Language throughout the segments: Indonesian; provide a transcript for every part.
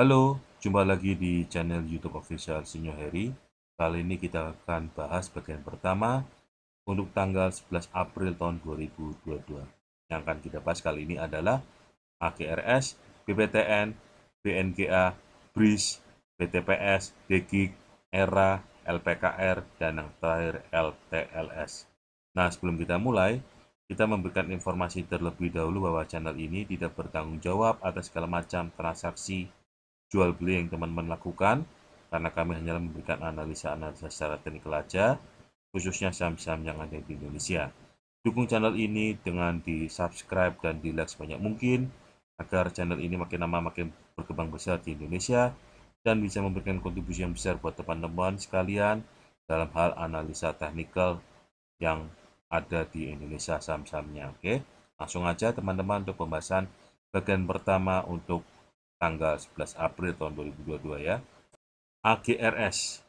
Halo, jumpa lagi di channel YouTube official Sinyo Heri. Kali ini kita akan bahas bagian pertama untuk tanggal 11 April tahun 2022. Yang akan kita bahas kali ini adalah AKRS, BPTN, BNGA, BRIS, PTPS, DGIG, ERA, LPKR, dan yang terakhir LTLS. Nah, sebelum kita mulai, kita memberikan informasi terlebih dahulu bahwa channel ini tidak bertanggung jawab atas segala macam transaksi jual beli yang teman-teman lakukan karena kami hanya memberikan analisa-analisa secara teknikal aja khususnya saham-saham yang ada di Indonesia. Dukung channel ini dengan di subscribe dan di like sebanyak mungkin agar channel ini makin lama makin berkembang besar di Indonesia dan bisa memberikan kontribusi yang besar buat teman-teman sekalian dalam hal analisa teknikal yang ada di Indonesia saham-sahamnya. Oke, langsung aja teman-teman untuk pembahasan bagian pertama untuk tanggal 11 April tahun 2022 ya. AGRS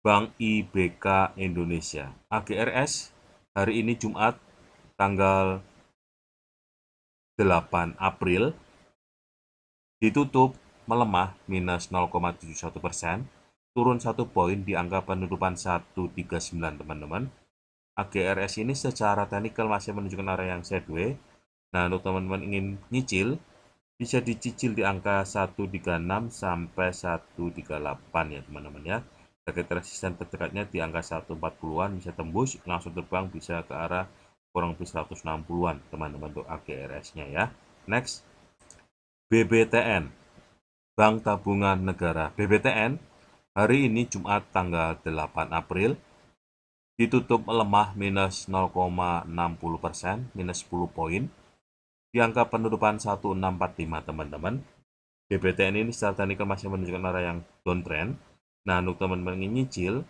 Bank IBK Indonesia. AGRS hari ini Jumat tanggal 8 April ditutup melemah minus 0,71 persen, turun satu poin di angka penutupan 139 teman-teman. AGRS ini secara teknikal masih menunjukkan area yang sideways. Nah, untuk teman-teman ingin nyicil, bisa dicicil di angka 136 sampai 138 ya teman-teman ya target resisten terdekatnya di angka 140-an bisa tembus langsung terbang bisa ke arah kurang lebih 160-an teman-teman untuk AGRS-nya ya next BBTN Bank Tabungan Negara BBTN hari ini Jumat tanggal 8 April ditutup melemah minus 0,60 persen minus 10 poin di angka penutupan 1645 teman-teman. BBTN ini secara teknikal masih menunjukkan arah yang downtrend. Nah, untuk teman-teman yang nyicil,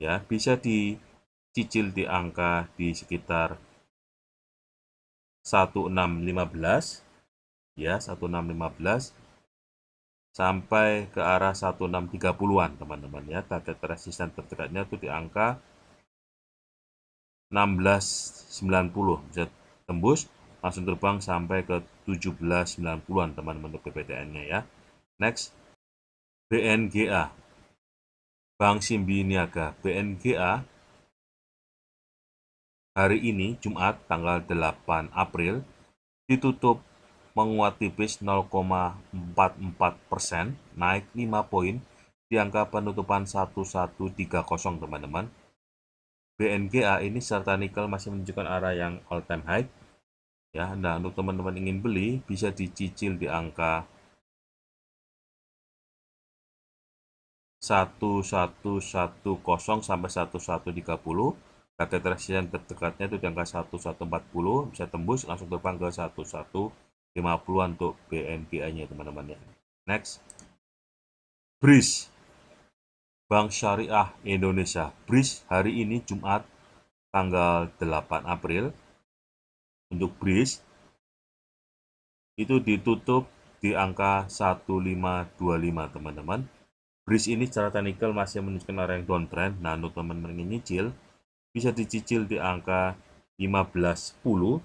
ya bisa dicicil di angka di sekitar 1615 ya 1615 sampai ke arah 1630-an teman-teman ya target resisten terdekatnya itu di angka 1690 bisa tembus langsung terbang sampai ke 1790-an teman-teman untuk PPTN-nya ya. Next, BNGA. Bank Simbi Niaga. BNGA hari ini Jumat tanggal 8 April ditutup menguat tipis 0,44 persen, naik 5 poin di angka penutupan 1130 teman-teman. BNGA ini serta nikel masih menunjukkan arah yang all time high ya nah untuk teman-teman ingin beli bisa dicicil di angka 1110 sampai 1130 target yang terdekatnya itu di angka 1140 bisa tembus langsung terbang ke 1150 untuk BNPI nya teman-teman ya next BRIS Bank Syariah Indonesia BRIS hari ini Jumat tanggal 8 April untuk BRIS itu ditutup di angka 1525 teman-teman. BRIS ini secara teknikal masih menunjukkan area yang downtrend. Nah, untuk teman-teman yang nyicil, bisa dicicil di angka 1510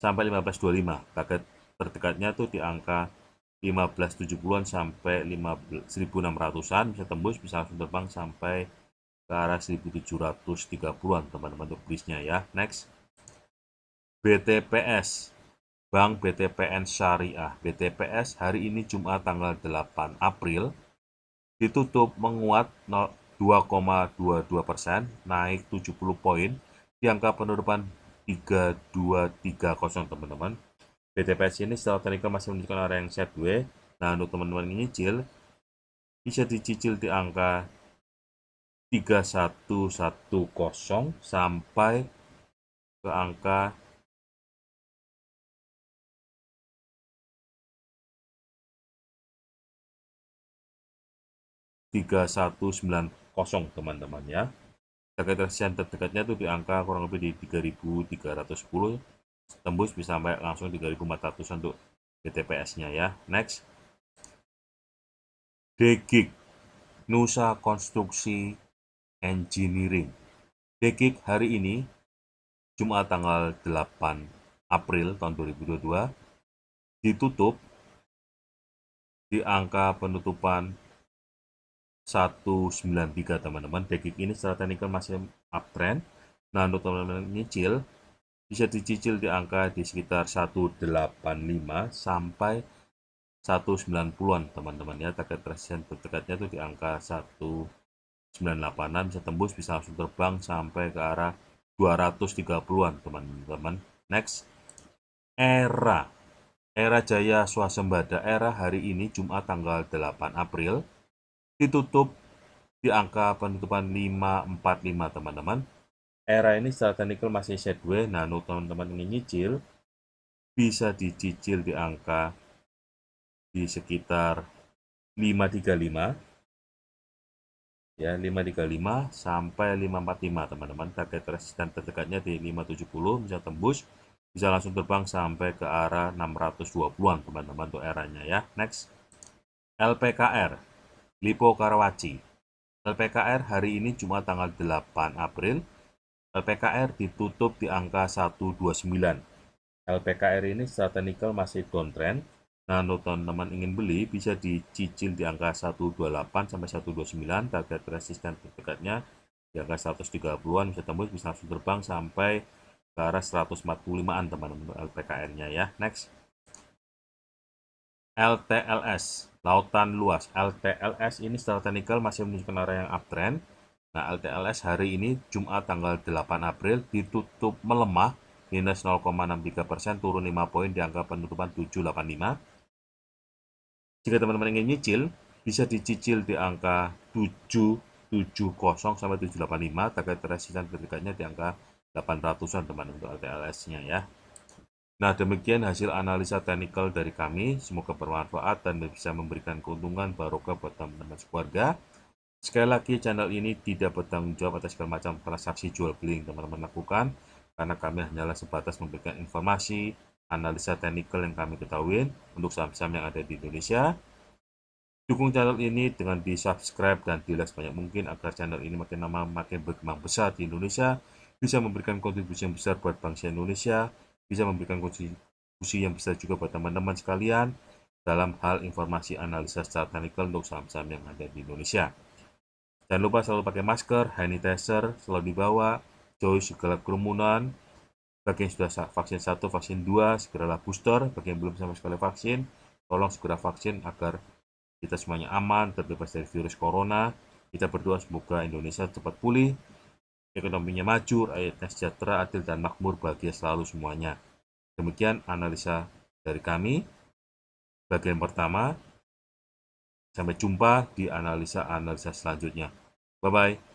sampai 1525. Target terdekatnya tuh di angka 1570-an sampai 1600-an bisa tembus bisa langsung terbang sampai ke arah 1730-an teman-teman untuk bridge-nya ya next BTPS Bank BTPN Syariah BTPS hari ini Jumat tanggal 8 April ditutup menguat 2,22 persen naik 70 poin di angka penurunan 3230 teman-teman BTPS ini secara teknikal masih menunjukkan area yang set sideways nah untuk teman-teman yang nyicil bisa dicicil di angka 3110 sampai ke angka 3190 teman-teman ya target resisten terdekatnya itu di angka kurang lebih di 3310 tembus bisa sampai langsung 3400 untuk BTPS nya ya next DGIG Nusa Konstruksi Engineering DGIG hari ini Jumat tanggal 8 April tahun 2022 ditutup di angka penutupan 193 teman-teman Dekik ini secara teknikal masih uptrend nah untuk teman-teman nyicil bisa dicicil di angka di sekitar 185 sampai 190-an teman-teman ya target resisten terdekatnya itu di angka 1986 bisa tembus bisa langsung terbang sampai ke arah 230-an teman-teman next era era jaya swasembada era hari ini Jumat tanggal 8 April ditutup di angka penutupan 545 teman-teman. Era ini secara teknikal masih sideways, nah untuk teman-teman ingin nyicil bisa dicicil di angka di sekitar 535 ya 535 sampai 545 teman-teman target resisten terdekatnya di 570 bisa tembus bisa langsung terbang sampai ke arah 620-an teman-teman untuk eranya ya next LPKR Lipo Karawaci. LPKR hari ini cuma tanggal 8 April, LPKR ditutup di angka 129. LPKR ini strategical masih downtrend. Nah, untuk teman-teman ingin beli bisa dicicil di angka 128 sampai 129, target resisten terdekatnya di angka 130-an bisa tembus bisa langsung terbang sampai ke arah 145-an teman-teman LPKR-nya ya. Next. LTLS, lautan luas. LTLS ini secara teknikal masih menunjukkan area yang uptrend. Nah, LTLS hari ini Jumat tanggal 8 April ditutup melemah minus 0,63 persen turun 5 poin di angka penutupan 785. Jika teman-teman ingin nyicil, bisa dicicil di angka 770 sampai 785 target resisten berikutnya di angka 800-an teman untuk LTLS-nya ya. Nah, demikian hasil analisa teknikal dari kami. Semoga bermanfaat dan bisa memberikan keuntungan barokah buat teman-teman sekeluarga. Sekali lagi, channel ini tidak bertanggung jawab atas segala macam transaksi jual beli yang teman-teman lakukan, karena kami hanyalah sebatas memberikan informasi, analisa teknikal yang kami ketahui untuk saham-saham yang ada di Indonesia. Dukung channel ini dengan di-subscribe dan di-like sebanyak mungkin agar channel ini makin lama makin berkembang besar di Indonesia, bisa memberikan kontribusi yang besar buat bangsa Indonesia, bisa memberikan kunci-kunci yang bisa juga buat teman-teman sekalian dalam hal informasi analisa secara teknikal untuk saham-saham yang ada di Indonesia. Jangan lupa selalu pakai masker, hand sanitizer, selalu dibawa, jauhi segala kerumunan, bagi yang sudah vaksin 1, vaksin 2, segeralah booster, bagi yang belum sama sekali vaksin, tolong segera vaksin agar kita semuanya aman, terbebas dari virus corona, kita berdoa semoga Indonesia cepat pulih, ekonominya maju, rakyatnya sejahtera, adil, dan makmur, bahagia selalu semuanya. Demikian analisa dari kami. Bagian pertama, sampai jumpa di analisa-analisa selanjutnya. Bye-bye.